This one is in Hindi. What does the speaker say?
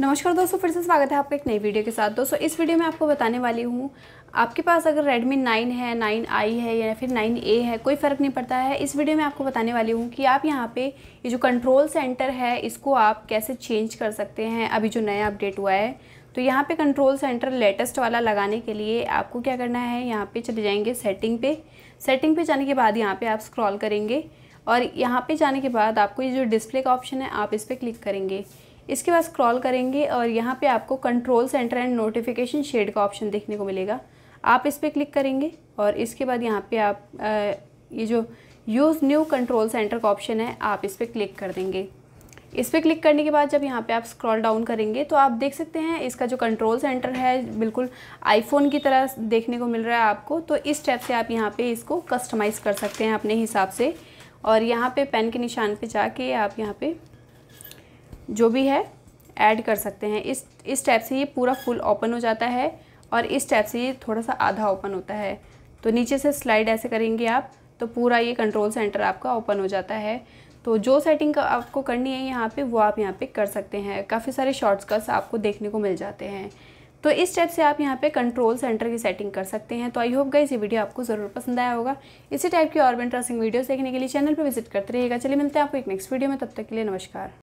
नमस्कार दोस्तों फिर से स्वागत है आपका एक नई वीडियो के साथ दोस्तों इस वीडियो में आपको बताने वाली हूँ आपके पास अगर Redmi 9 है 9i है या फिर 9a है कोई फ़र्क नहीं पड़ता है इस वीडियो में आपको बताने वाली हूँ कि आप यहाँ पे ये जो कंट्रोल सेंटर है इसको आप कैसे चेंज कर सकते हैं अभी जो नया अपडेट हुआ है तो यहाँ पे कंट्रोल सेंटर लेटेस्ट वाला लगाने के लिए आपको क्या करना है यहाँ पर चले जाएँगे सेटिंग पे सेटिंग पे जाने के बाद यहाँ पर आप स्क्रॉल करेंगे और यहाँ पर जाने के बाद आपको ये जो डिस्प्ले का ऑप्शन है आप इस पर क्लिक करेंगे इसके बाद स्क्रॉल करेंगे और यहाँ पे आपको control centre and notification shade का ऑप्शन देखने को मिलेगा आप इस पर क्लिक करेंगे और इसके बाद यहाँ पे आप आ, ये जो यूज़ न्यू कंट्रोल सेंटर का ऑप्शन है आप इस पर क्लिक कर देंगे इस पर क्लिक करने के बाद जब यहाँ पे आप स्क्रॉल डाउन करेंगे तो आप देख सकते हैं इसका जो कंट्रोल सेंटर है बिल्कुल आईफोन की तरह देखने को मिल रहा है आपको तो इस स्टेप से आप यहाँ पे इसको कस्टमाइज़ कर सकते हैं अपने हिसाब से और यहाँ पे पेन के निशान पे जाके आप यहाँ पे जो भी है ऐड कर सकते हैं इस इस टाइप से ये पूरा फुल ओपन हो जाता है और इस टाइप से ये थोड़ा सा आधा ओपन होता है तो नीचे से स्लाइड ऐसे करेंगे आप तो पूरा ये कंट्रोल सेंटर आपका ओपन हो जाता है तो जो सेटिंग आपको करनी है यहाँ पे वो आप यहाँ पे कर सकते हैं काफ़ी सारे कट्स आपको देखने को मिल जाते हैं तो इस टाइप से आप यहाँ पे कंट्रोल सेंटर की सेटिंग कर सकते हैं तो आई होप गाइस ये वीडियो आपको ज़रूर पसंद आया होगा इसी टाइप की और भी इंटरेस्टिंग वीडियोस देखने के लिए चैनल पर विजिट करते रहिएगा चलिए मिलते हैं आपको एक नेक्स्ट वीडियो में तब तक के लिए नमस्कार